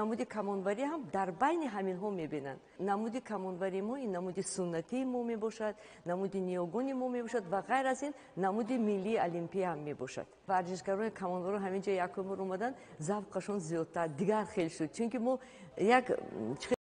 намуди камонбари ҳам дар байни ҳаминҳо мебинанд намуди камонбари мо ин намуди суннатии мо мебошад намуди ниёгони мо мебошад ва ғайр аз ин намуди миллии олимпия ҳам мебошад варзишгарони камонбаро ҳамин ҷо якумур омаданд завқашон зиёдтар дигар хел шуд чунки мо як